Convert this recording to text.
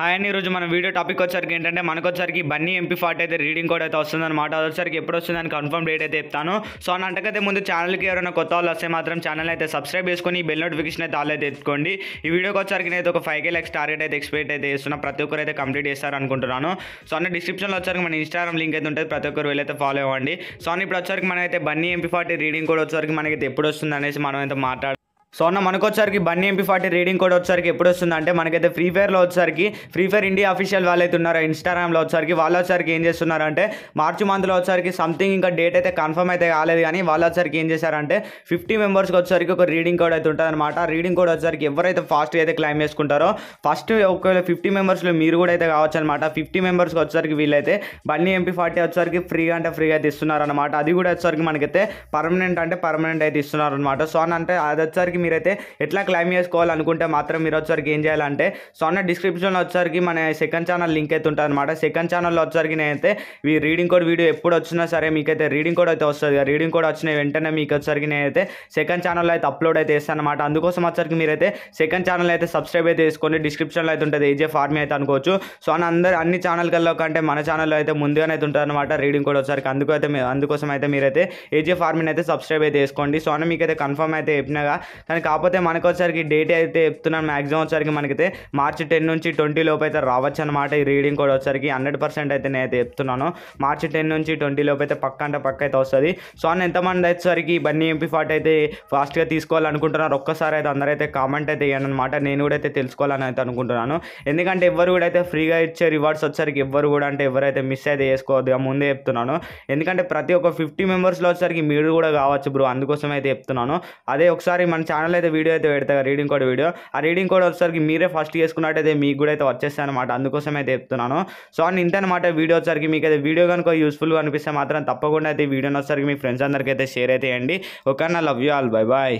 hi అండి ఈరోజు మన వీడియో టాపిక్ వచ్చరికి ఏంటంటే మనకు వచ్చరికి బన్నీ ఎంపీ ఫార్ట్ అయితే రీడింగ్ కోడ్ అయితే వస్తుందన్నమాట అది వచ్చరికి ఎప్పుడు వస్తుందని కన్ఫర్మ్ డేట్ అయితే చెప్తాను సో అని అంటకైతే ముందు ఛానల్కి ఎవరైనా కొత్త వాళ్ళు వస్తే మాత్రం ఛానల్ అయితే సబ్స్క్రైబ్ చేసుకొని బెల్ నోటిఫికేషన్ అయితే ఆల్ అయితే ఎత్తుకోండి ఈ వీడియోకి వచ్చరికి నేను ఒక ఫైవ్ కే లెక్స్ టార్గెట్ అయితే ఎక్స్పెక్ట్ అయితే చేస్తున్నా ప్రతి ఒక్కరు అయితే కంప్లీట్ చేస్తారు అనుకుంటున్నాను సో అన్న డిస్క్రిప్షన్లో వచ్చరికి మన ఇన్స్టాగ్రామ్ లింక్ అయితే ఉంటుంది ప్రతి ఒక్కరు వెళ్ళైతే ఫాలో అవ్వండి సో అని ఇప్పుడు వచ్చరికి మనమైతే Bunny MP forty reading code వచ్చరికి మనకైతే ఎప్పుడు వస్తుంది అనేసి మనం అయితే మాట్లాడు సో అన్న మనకు వచ్చరికి Bunny MP forty reading code వచ్చరికి ఎప్పుడు వస్తుంది అంటే మనకైతే ఫ్రీ ఫైర్లో వచ్చరికి ఫ్రీ ఫైర్ ఇండియా అఫీషియల్ వాళ్ళైతే ఉన్నారో ఇన్స్టాగ్రామ్లో వచ్చరికి వాళ్ళు వచ్చరికి ఏం చేస్తున్నారంటే మార్చి మంత్లో వచ్చరికి సంథింగ్ ఇంకా డేట్ అయితే కన్ఫర్మ్ అయితే కాలేదు కానీ వాళ్ళు వచ్చరికి ఏం చేశారంటే ఫిఫ్టీ మెంబర్స్కి వచ్చరికి ఒక రీడింగ్ కోడ్ అయితే ఉంటుంది అనమాట రీడింగ్ కోడ్ వచ్చరికి ఎవరైతే ఫాస్ట్గా అయితే క్లైమ్ చేసుకుంటారో ఫస్ట్ ఒకవేళ ఫిఫ్టీ మెంబర్స్లో మీరు కూడా అయితే కావచ్చు అనమాట ఫిఫ్టీ మెంబర్స్కి వచ్చరికి వీళ్ళైతే బన్నీ ఎంపీ ఫార్టీ వచ్చరికి ఫ్రీగా అంటే ఫ్రీగా అయితే ఇస్తున్నారనమాట అది కూడా వచ్చరికి మనకైతే పర్మనెంట్ అంటే పర్మనెంట్ అయితే ఇస్తున్నారనమాట సో అని అంటే అది వచ్చరికి వచ్చరికి మీరైతే ఎట్లా క్లైమ్ చేసుకోవాలనుకుంటే మాత్రం మీరు వచ్చేసరికి ఏం చేయాలంటే సో అన్న డిస్క్రిప్షన్లో వచ్చేసరికి మన సెకండ్ ఛానల్ లింక్ అయితే ఉంటుంది అనమాట సెకండ్ ఛానల్లో వచ్చేసరికి నేనైతే ఈ రీడింగ్ కోడ్ వీడియో ఎప్పుడు వచ్చినా సరే మీకైతే రీడింగ్ కోడ్ అయితే వస్తుంది రీడింగ్ కోడ్ వచ్చిన వెంటనే మీకు వచ్చేసరికి నేనైతే సెకండ్ ఛానల్లో అయితే అప్లోడ్ అయితే చేస్తాను అనమాట అందుకోసం వచ్చేసరికి మీరైతే సెకండ్ ఛానల్ అయితే సబ్స్క్రైబ్ అయితే చేసుకోండి డిస్క్రిప్షన్లో అయితే ఉంటుంది ఏజే ఫార్మీ అయితే అనుకోవచ్చు సో అని అందరు అన్ని ఛానల్ కంటే మన ఛానల్లో అయితే ముందుగానే అయితే ఉంటుంది అనమాట రీడింగ్ కోడ్ వచ్చేసరికి అందుకైతే అందుకోసం అయితే మీరైతే ఏజే ఫార్మీని అయితే సబ్స్క్రైబ్ అయితే చేసుకోండి సో అని మీకైతే కన్ఫర్మ్ అయితే చెప్పినాగా కానీ కాకపోతే మనకు వచ్చేసరికి డేట్ అయితే చెప్తున్నాను మ్యాక్సిమం వచ్చేసరికి మనకైతే మార్చి టెన్ నుంచి ట్వంటీ లోపు అయితే రావచ్చు అనమాట ఈ రీడింగ్ కూడా వచ్చరికి హండ్రెడ్ పర్సెంట్ అయితే నేను అయితే చెప్తున్నాను మార్చి టెన్ నుంచి ట్వంటీ లోపు అయితే పక్క అంటే పక్క అయితే వస్తుంది సో అన్న ఎంతమంది వచ్చేసరికి బన్నీ ఎంపీ ఫాట్ అయితే ఫాస్ట్గా తీసుకోవాలనుకుంటున్నారు ఒక్కసారి అయితే అందరైతే కామెంట్ అయితే ఇవ్వండి అనమాట నేను కూడా అయితే తెలుసుకోవాలని అయితే అనుకుంటున్నాను ఎందుకంటే ఎవరు కూడా అయితే ఫ్రీగా ఇచ్చే రివార్డ్స్ వచ్చరికి ఎవరు కూడా అంటే ఎవరైతే మిస్ అయితే చేసుకోవద్దు ముందే చెప్తున్నాను ఎందుకంటే ప్రతి ఒక్క ఫిఫ్టీ మెంబర్స్లో వచ్చరికి మీరు కూడా కావచ్చు బ్రో అందుకోసం అయితే చెప్తున్నాను అదే ఒకసారి మన ఛానల్ ఛానల్ అయితే వీడియో అయితే పెడతా రీడింగ్ కోడ్ వీడియో ఆ రీడింగ్ కోడ్ వచ్చేసరికి మీరే ఫస్ట్ చేసుకున్నట్టయితే మీకు కూడా అయితే వచ్చేస్తాయి అనమాట అందుకోసం అయితే చెప్తున్నాను సో అని అనమాట వీడియో వచ్చరికి మీకు అయితే వీడియో కనుక యూస్ఫుల్గా అనిపిస్తే మాత్రం తప్పకుండా అయితే వీడియోని వచ్చరికి మీ ఫ్రెండ్స్ అందరికీ అయితే షేర్ అయితే చేయండి ఓకే నా love you all bye bye